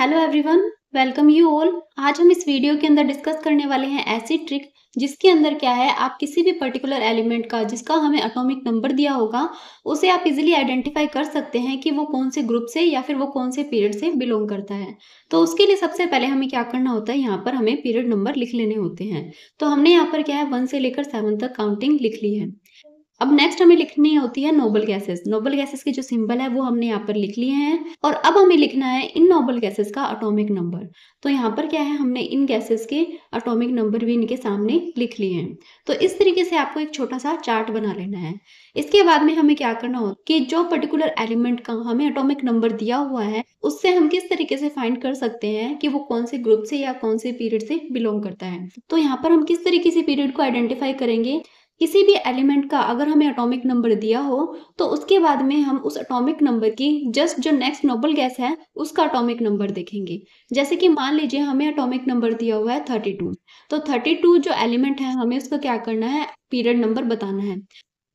Hello everyone welcome you all आज हम इस वीडियो के अंदर डिस्कस करने वाले हैं ऐसी ट्रिक जिसके अंदर क्या है आप किसी भी पर्टिकुलर एलिमेंट का जिसका हमें अटोमिक नंबर दिया होगा उसे आप इजीली आइडेंटिफाई कर सकते हैं कि वो कौन से ग्रुप से या फिर वो कौन से पीरियड से बिलोंग करता है तो उसके लिए सबसे पहले हमें क्या करना होता है यहाँ पर हमें पीरियड नंबर लिख लेने होते हैं तो हमने यहाँ पर क्या है वन से लेकर सेवन तक काउंटिंग लिख ली है अब नेक्स्ट हमें लिखनी होती है नोबल गैसेस नोबल गैसेस के जो सिंबल है वो हमने यहाँ पर लिख लिए हैं और अब हमें लिखना है इन नोबल गैसेस का अटोमिक नंबर तो यहाँ पर क्या है हमने इन गैसेस के अटोमिक नंबर भी इनके सामने लिख लिए हैं तो इस तरीके से आपको एक छोटा सा चार्ट बना लेना है इसके बाद में हमें क्या करना होगा कि जो पर्टिकुलर एलिमेंट का हमें अटोमिक नंबर दिया हुआ है उससे हम किस तरीके से फाइंड कर सकते हैं कि वो कौन से ग्रुप से या कौन से पीरियड से बिलोंग करता है तो यहाँ पर हम किस तरीके से पीरियड को आइडेंटिफाई करेंगे किसी भी एलिमेंट का अगर हमें अटोमिक नंबर दिया हो तो उसके बाद में हम उस अटोमिक नंबर की जस्ट जो नेक्स्ट नोबल गैस है उसका अटोमिक नंबर देखेंगे जैसे कि मान लीजिए हमें अटोमिक नंबर दिया हुआ है थर्टी टू तो थर्टी टू जो एलिमेंट है हमें उसका क्या करना है पीरियड नंबर बताना है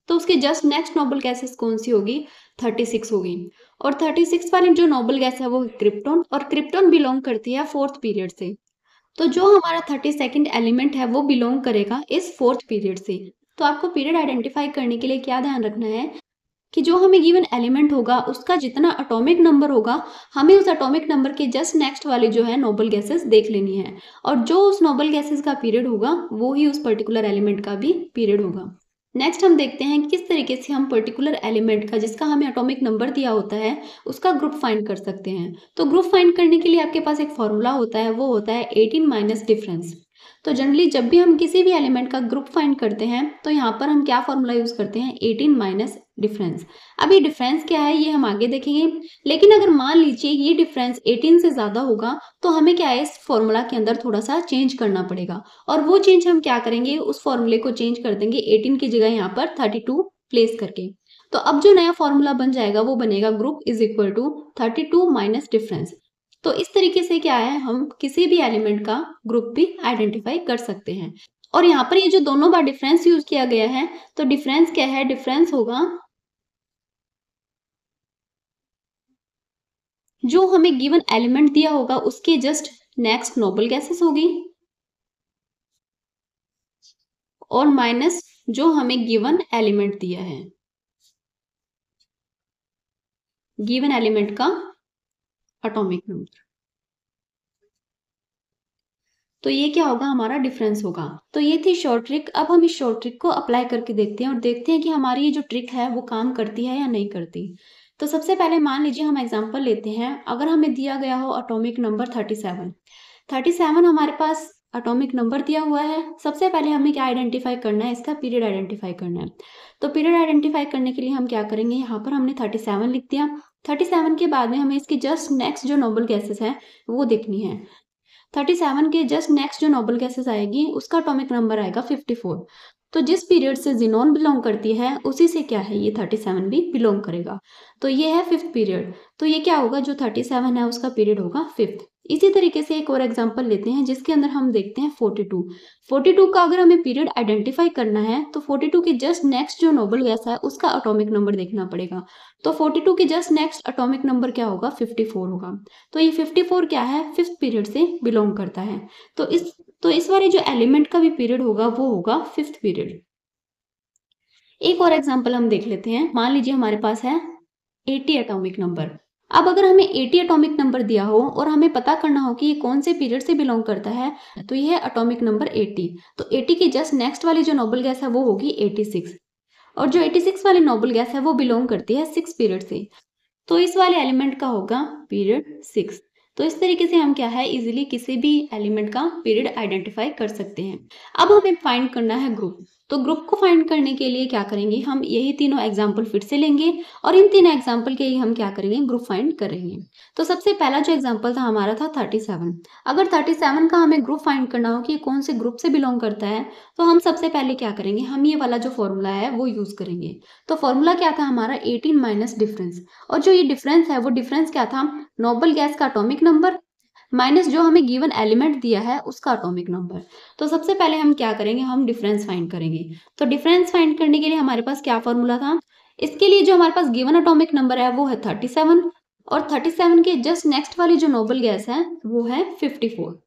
तो उसके जस्ट नेक्स्ट नोबल गैसेस कौन सी होगी थर्टी सिक्स होगी और सिक्स वाली जो नोबल गैस है वो क्रिप्टोन और क्रिप्टोन बिलोंग करती है फोर्थ पीरियड से तो जो हमारा थर्टी सेकेंड एलिमेंट है वो बिलोंग करेगा इस फोर्थ पीरियड से तो आपको पीरियड आइडेंटिफाई करने के लिए क्या ध्यान रखना है कि जो हमें गिवन एलिमेंट होगा उसका जितना अटोमिक नंबर होगा हमें उस अटोमिक नंबर के जस्ट नेक्स्ट वाले जो है नोबल गैसेस देख लेनी है और जो उस नोबल गैसेस का पीरियड होगा वो ही उस पर्टिकुलर एलिमेंट का भी पीरियड होगा नेक्स्ट हम देखते हैं किस तरीके से हम पर्टिकुलर एलिमेंट का जिसका हमें अटोमिक नंबर दिया होता है उसका ग्रुप फाइंड कर सकते हैं तो ग्रुप फाइंड करने के लिए आपके पास एक फॉर्मूला होता है वो होता है एटीन माइनस डिफरेंस तो जनरली जब भी हम किसी भी एलिमेंट का ग्रुप फाइंड करते हैं तो यहाँ पर हम क्या फॉर्मूला यूज़ करते हैं एटीन माइनस डिफरेंस अभी डिफरेंस क्या है ये हम आगे देखेंगे लेकिन अगर मान लीजिए ये डिफरेंस 18 से ज़्यादा होगा तो हमें क्या है इस फॉर्मूला के अंदर थोड़ा सा चेंज करना पड़ेगा और वो चेंज हम क्या करेंगे उस फॉर्मूले को चेंज कर देंगे 18 की जगह यहाँ पर 32 प्लेस करके तो अब जो नया फॉर्मूला बन जाएगा वो बनेगा group is equal to thirty two minus difference तो इस तरीके से क्या है हम किसी भी एलिमेंट का ग्रुप भी आइडेंटिफाई कर सकते हैं और यहाँ पर ये जो दोनों बार डिफरेंस यूज किया गया है तो डिफरेंस क्या है डिफरेंस होगा जो हमें गिवन एलिमेंट दिया होगा उसके जस्ट नेक्स्ट नोबल गैसेस होगी और माइनस जो हमें गिवन एलिमेंट दिया है गिवन एलिमेंट का अटोमिक नंबर तो ये क्या होगा हमारा डिफरेंस होगा तो ये थी शॉर्ट ट्रिक अब हम इस शॉर्ट ट्रिक को अप्लाई करके देखते हैं और देखते हैं कि हमारी ये जो ट्रिक है वो काम करती है या नहीं करती तो सबसे पहले मान लीजिए हम एग्जांपल लेते हैं अगर हमें दिया गया हो atomic number thirty seven thirty seven हमारे पास अटोमिक नंबर दिया हुआ है सबसे पहले हमें क्या आइडेंटिफाई करना है इसका पीरियड आइडेंटिफाई करना है तो पीरियड आइडेंटिफाई करने के लिए हम क्या करेंगे यहाँ पर हमने थर्टी लिख दिया थर्टी सेवन के बाद में हमें इसके जस्ट नेक्स्ट जो नोबल गैसेस हैं वो देखनी है थर्टी सेवन के जस्ट नेक्स्ट जो नोबल गैसेस आएगी उसका अटोमिक नंबर आएगा फिफ्टी फोर तो जिस पीरियड से जिनोन बिलोंग करती है उसी से क्या है ये थर्टी सेवन भी बिलोंग करेगा तो ये है फिफ्थ पीरियड तो ये क्या होगा जो थर्टी सेवन है उसका पीरियड होगा फिफ्थ इसी तरीके से एक और एग्जाम्पल लेते हैं जिसके अंदर हम देखते हैं 42 42 का अगर हमें पीरियड आइडेंटिफाई करना है तो 42 के जस्ट नेक्स्ट जो नोबल गैस है उसका अटोमिक नंबर देखना पड़ेगा तो 42 के जस्ट नेक्स्ट अटोमिक नंबर क्या होगा 54 होगा तो ये 54 क्या है फिफ्थ पीरियड से बिलोंग करता है तो इस तो इस बारे जो एलिमेंट का भी पीरियड होगा वो होगा फिफ्थ पीरियड एक और एग्जाम्पल हम देख लेते हैं मान लीजिए हमारे पास है एटी एटोमिक नंबर अब अगर हमें 80 एटॉमिक नंबर दिया हो और हमें पता करना हो कि ये कौन से पीरियड से बिलोंग करता है तो ये है अटोमिक नंबर 80 तो 80 के जस्ट नेक्स्ट वाली जो नोबल गैस है वो होगी 86 और जो 86 वाली नोबल गैस है वो बिलोंग करती है सिक्स पीरियड से तो इस वाले एलिमेंट का होगा पीरियड सिक्स तो इस तरीके से हम क्या है इजिली किसी भी एलिमेंट का पीरियड आइडेंटिफाई कर सकते हैं अब हमें फाइंड करना है ग्रुप तो ग्रुप को फाइंड करने के लिए क्या करेंगे हम यही तीनों एग्जाम्पल फिर से लेंगे और इन तीनों एग्जाम्पल के ही हम क्या करेंगे ग्रुप फाइंड करेंगे तो सबसे पहला जो एग्जाम्पल था हमारा था थर्टी सेवन अगर थर्टी सेवन का हमें ग्रुप फाइंड करना हो कि कौन से ग्रुप से बिलोंग करता है तो हम सबसे पहले क्या करेंगे हम ये वाला जो फॉर्मूला है वो यूज़ करेंगे तो फॉर्मूला क्या था हमारा एटीन माइनस डिफरेंस और जो ये डिफरेंस है वो डिफरेंस क्या था नोबल गैस का अटोमिक नंबर माइनस जो हमें गिवन एलिमेंट दिया है उसका अटोमिक नंबर तो सबसे पहले हम क्या करेंगे हम डिफरेंस फाइंड करेंगे तो डिफरेंस फाइंड करने के लिए हमारे पास क्या फॉर्मूला था इसके लिए जो हमारे पास गिवन अटोमिक नंबर है वो है थर्टी सेवन और थर्टी सेवन के जस्ट नेक्स्ट वाली जो नोबल गैस है वो है फिफ्टी फोर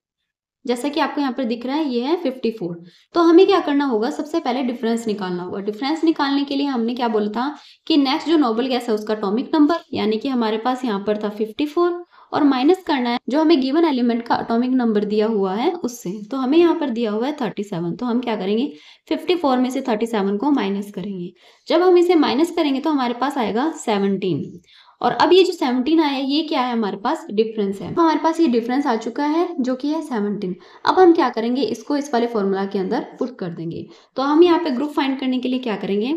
जैसा कि आपको यहाँ पर दिख रहा है ये है 54 तो हमें क्या करना होगा सबसे पहले डिफरेंस निकालना होगा डिफरेंस निकालने के लिए हमने क्या बोला था कि नेक्स्ट जो नोबल गैस है उसका अटोमिक नंबर यानी कि हमारे पास यहाँ पर था फोर और माइनस करना है जो हमें गिवन एलिमेंट का अटोमिक नंबर दिया हुआ है उससे तो हमें यहाँ पर दिया हुआ है थर्टी सेवन तो हम क्या करेंगे फिफ्टी फोर में से थर्टी सेवन को माइनस करेंगे जब हम इसे माइनस करेंगे तो हमारे पास आएगा सेवनटीन और अब ये जो सेवनटीन आया ये क्या है हमारे पास डिफरेंस है हमारे पास ये डिफरेंस आ चुका है जो कि है सेवनटीन अब हम क्या करेंगे इसको इस वाले फॉर्मूला के अंदर पुट कर देंगे तो हम यहाँ पे ग्रुप फाइंड करने के लिए क्या करेंगे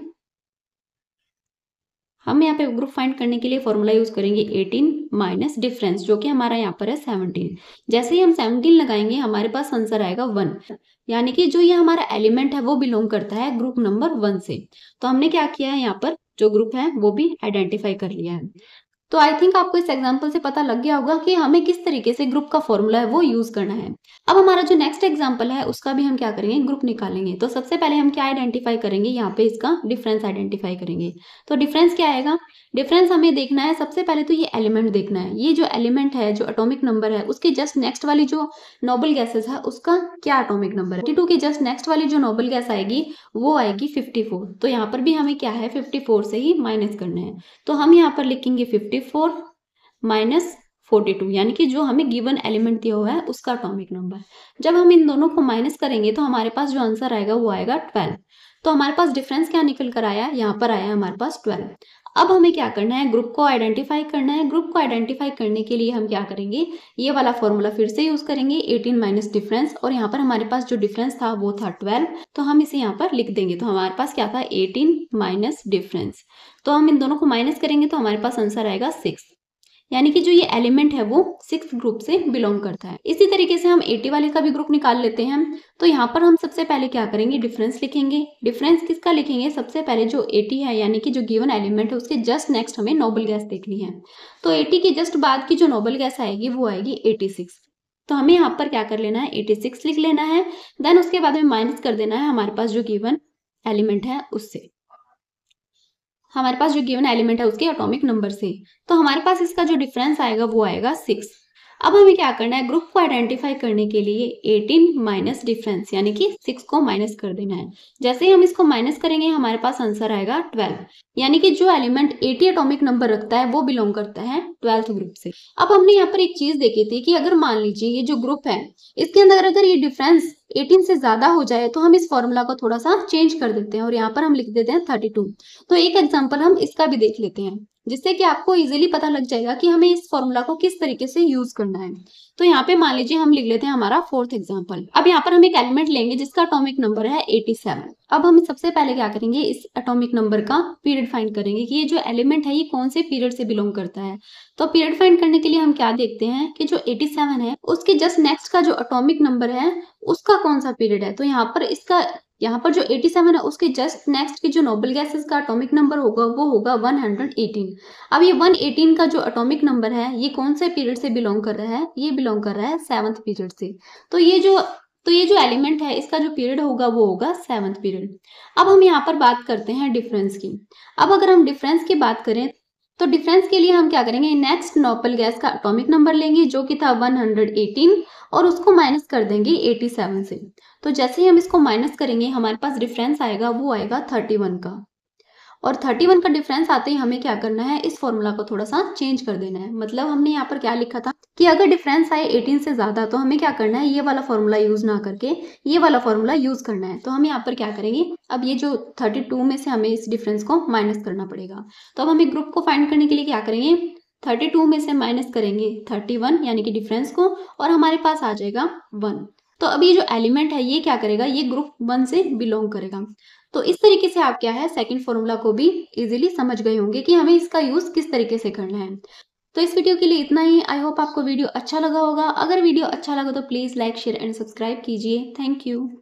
हम यहाँ पे ग्रुप फाइंड करने के लिए फॉर्मूला यूज़ करेंगे 18 माइनस डिफरेंस जो कि हमारा यहाँ पर है 17 जैसे ही हम 17 लगाएंगे हमारे पास आंसर आएगा वन यानी कि जो ये हमारा एलिमेंट है वो बिलोंग करता है ग्रुप नंबर वन से तो हमने क्या किया है यहाँ पर जो ग्रुप है वो भी आइडेंटिफाई कर लिया है तो आई थिंक आपको इस एग्जाम्पल से पता लग गया होगा कि हमें किस तरीके से ग्रुप का फॉर्मूला है वो यूज करना है अब हमारा जो नेक्स्ट एग्जाम्पल है उसका भी हम क्या करेंगे ग्रुप निकालेंगे तो सबसे पहले हम क्या आइडेंटिफाई करेंगे यहाँ पे इसका डिफरेंस आइडेंटिफाई करेंगे तो डिफरेंस क्या आएगा डिफरेंस हमें देखना है सबसे पहले तो ये एलिमेंट देखना है ये जो एलिमेंट है जो अटोमिक नंबर है उसके जस्ट नेक्स्ट वाली जो नोबल गैसेज है उसका क्या अटोमिक नंबर है टू के जस्ट नेक्स्ट वाली जो नोबल गैस आएगी वो आएगी फिफ्टी तो यहाँ पर भी हमें क्या है फिफ्टी से ही माइनस करना है तो हम यहाँ पर लिखेंगे fifty four minus forty two यानी कि जो हमें गिवन एलिमेंट दिया हुआ है उसका अटोमिक नंबर जब हम इन दोनों को माइनस करेंगे तो हमारे पास जो आंसर आएगा वो आएगा ट्वेल्व तो हमारे पास डिफरेंस क्या निकल कर आया यहाँ पर आया हमारे पास ट्वेल्व अब हमें क्या करना है ग्रुप को आइडेंटिफाई करना है ग्रुप को आइडेंटिफाई करने के लिए हम क्या करेंगे ये वाला फॉर्मूला फिर से यूज करेंगे एटीन माइनस डिफरेंस और यहाँ पर हमारे पास जो डिफरेंस था वो था ट्वेल्व तो हम इसे यहाँ पर लिख देंगे तो हमारे पास क्या था एटीन माइनस डिफरेंस तो हम इन दोनों को माइनस करेंगे तो हमारे पास आंसर आएगा सिक्स यानी कि जो ये एलिमेंट है वो सिक्स ग्रुप से बिलोंग करता है इसी तरीके से हम एटी वाले का भी ग्रुप निकाल लेते हैं तो यहाँ पर हम सबसे पहले क्या करेंगे डिफरेंस लिखेंगे डिफरेंस किसका लिखेंगे सबसे पहले जो एटी है यानी कि जो गिवन एलिमेंट है उसके जस्ट नेक्स्ट हमें नोबल गैस देखनी है तो एटी के जस्ट बाद की जो नोबल गैस आएगी वो आएगी एटी सिक्स तो हमें यहाँ पर क्या कर लेना है एटी सिक्स लिख लेना है देन उसके बाद में माइनस कर देना है हमारे पास जो गिवन एलिमेंट है उससे हमारे पास जो गिवन एलिमेंट है उसके एटॉमिक नंबर से तो हमारे पास इसका जो डिफरेंस आएगा वो आएगा सिक्स अब हमें क्या करना है ग्रुप को आइडेंटिफाई करने के लिए 18 माइनस डिफरेंस यानी कि 6 को माइनस कर देना है जैसे ही हम इसको माइनस करेंगे हमारे पास आंसर आएगा 12 यानी कि जो एलिमेंट 80 एटॉमिक नंबर रखता है वो बिलोंग करता है ट्वेल्थ ग्रुप से अब हमने यहाँ पर एक चीज देखी थी कि अगर मान लीजिए ये जो ग्रुप है इसके अंदर अगर ये डिफरेंस 18 से ज्यादा हो जाए तो हम इस फॉर्मूला को थोड़ा सा चेंज कर देते हैं और यहाँ पर हम लिख देते हैं 32 तो एक एग्जाम्पल हम इसका भी देख लेते हैं जिससे कि आपको इजीली पता लग जाएगा कि हमें इस फॉर्मूला को किस तरीके से यूज करना है तो यहाँ पे मान लीजिए हम लिख लेते हैं हमारा फोर्थ एग्जांपल। अब यहाँ पर हम एक एलिमेंट लेंगे जिसका अटोमिक नंबर है 87 अब हम सबसे पहले क्या करेंगे इस अटोमिक नंबर का पीरियड फाइंड करेंगे कि ये जो एलिमेंट है ये कौन से पीरियड से बिलोंग करता है तो पीरियड फाइंड करने के लिए हम क्या देखते हैं कि जो एटी है उसके जस्ट नेक्स्ट का जो अटोमिक नंबर है उसका कौन सा पीरियड है तो यहाँ पर इसका यहाँ पर जो 87 है उसके जस्ट नेक्स्ट के जो नोबल गैसेस का अटोमिक नंबर होगा वो होगा 118 अब ये 118 का जो अटोमिक नंबर है ये कौन से पीरियड से बिलोंग कर रहा है ये बिलोंग कर रहा है सेवन्थ पीरियड से तो ये जो तो ये जो एलिमेंट है इसका जो पीरियड होगा वो होगा सेवन्थ पीरियड अब हम यहाँ पर बात करते हैं डिफरेंस की अब अगर हम डिफरेंस की बात करें तो डिफरेंस के लिए हम क्या करेंगे नेक्स्ट नोपल गैस का अटोमिक नंबर लेंगे जो कि था 118 और उसको माइनस कर देंगे 87 से तो जैसे ही हम इसको माइनस करेंगे हमारे पास डिफरेंस आएगा वो आएगा 31 का और 31 का डिफरेंस आते ही हमें क्या करना है इस फॉर्मूला को थोड़ा सा चेंज कर देना है मतलब हमने यहाँ पर क्या लिखा था कि अगर डिफरेंस आए 18 से ज़्यादा तो हमें क्या करना है ये वाला फॉर्मूला यूज़ ना करके ये वाला फॉर्मूला यूज़ करना है तो हम यहाँ पर क्या करेंगे अब ये जो 32 में से हमें इस डिफरेंस को माइनस करना पड़ेगा तो अब हमें ग्रुप को फाइंड करने के लिए क्या करेंगे 32 में से माइनस करेंगे 31 यानी कि डिफरेंस को और हमारे पास आ जाएगा वन तो अभी जो एलिमेंट है ये क्या करेगा ये ग्रुप वन से बिलोंग करेगा तो इस तरीके से आप क्या है सेकंड फॉर्मूला को भी इजीली समझ गए होंगे कि हमें इसका यूज किस तरीके से करना है तो इस वीडियो के लिए इतना ही आई होप आपको वीडियो अच्छा लगा होगा अगर वीडियो अच्छा लगा तो please like share and subscribe कीजिए थैंक यू